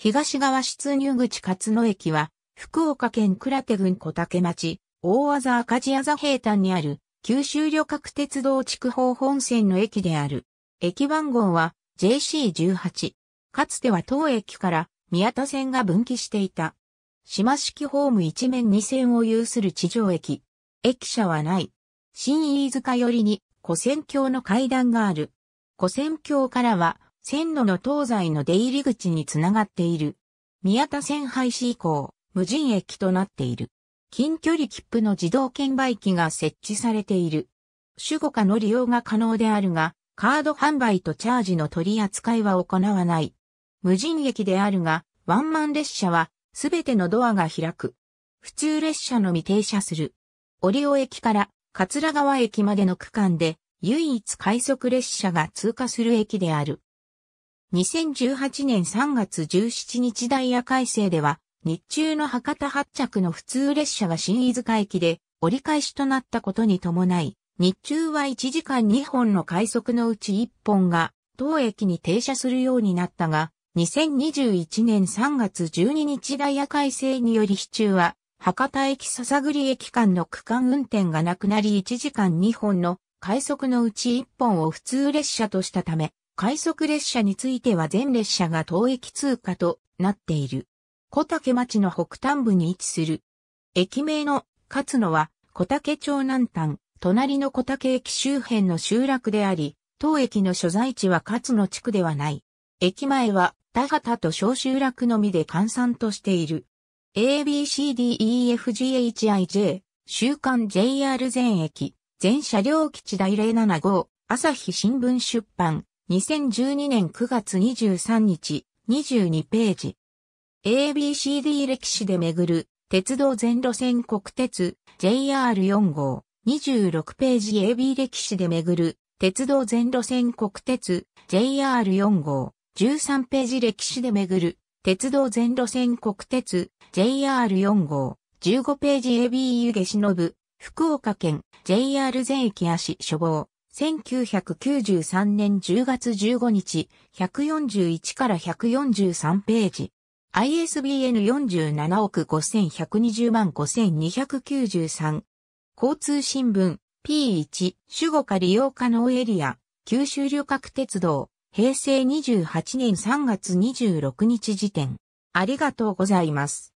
東側出入口勝野駅は、福岡県倉手郡小竹町、大和赤字字平坦にある、九州旅客鉄道筑豊本線の駅である。駅番号は JC18。かつては当駅から宮田線が分岐していた。島式ホーム一面二線を有する地上駅。駅舎はない。新飯塚寄りに古線橋の階段がある。古線橋からは線路の東西の出入り口につながっている。宮田線廃止以降、無人駅となっている。近距離切符の自動券売機が設置されている。主語化の利用が可能であるが、カード販売とチャージの取り扱いは行わない。無人駅であるが、ワンマン列車は、すべてのドアが開く。普通列車のみ停車する。折尾駅から桂川駅までの区間で、唯一快速列車が通過する駅である。2018年3月17日ダイヤ改正では、日中の博多発着の普通列車は新飯塚駅で折り返しとなったことに伴い、日中は1時間2本の快速のうち1本が当駅に停車するようになったが、2021年3月12日ダイヤ改正により市中は、博多駅笹栗駅間の区間運転がなくなり1時間2本の快速のうち1本を普通列車としたため、快速列車については全列車が当駅通過となっている。小竹町の北端部に位置する。駅名の勝野は小竹町南端、隣の小竹駅周辺の集落であり、当駅の所在地は勝野地区ではない。駅前は田畑と小集落のみで閑散としている。ABCDEFGHIJ、週刊 JR 全駅、全車両基地第075、朝日新聞出版、2012年9月23日、22ページ。ABCD 歴史で巡る、鉄道全路線国鉄、JR4 号、26ページ AB 歴史で巡る、鉄道全路線国鉄、JR4 号、13ページ歴史で巡る、鉄道全路線国鉄、JR4 号、15ページ AB 湯気忍、福岡県、JR 全駅足処方。1993年10月15日、141から143ページ。ISBN 47億5120万5293。交通新聞 P1 主語化利用可能エリア九州旅客鉄道平成28年3月26日時点。ありがとうございます。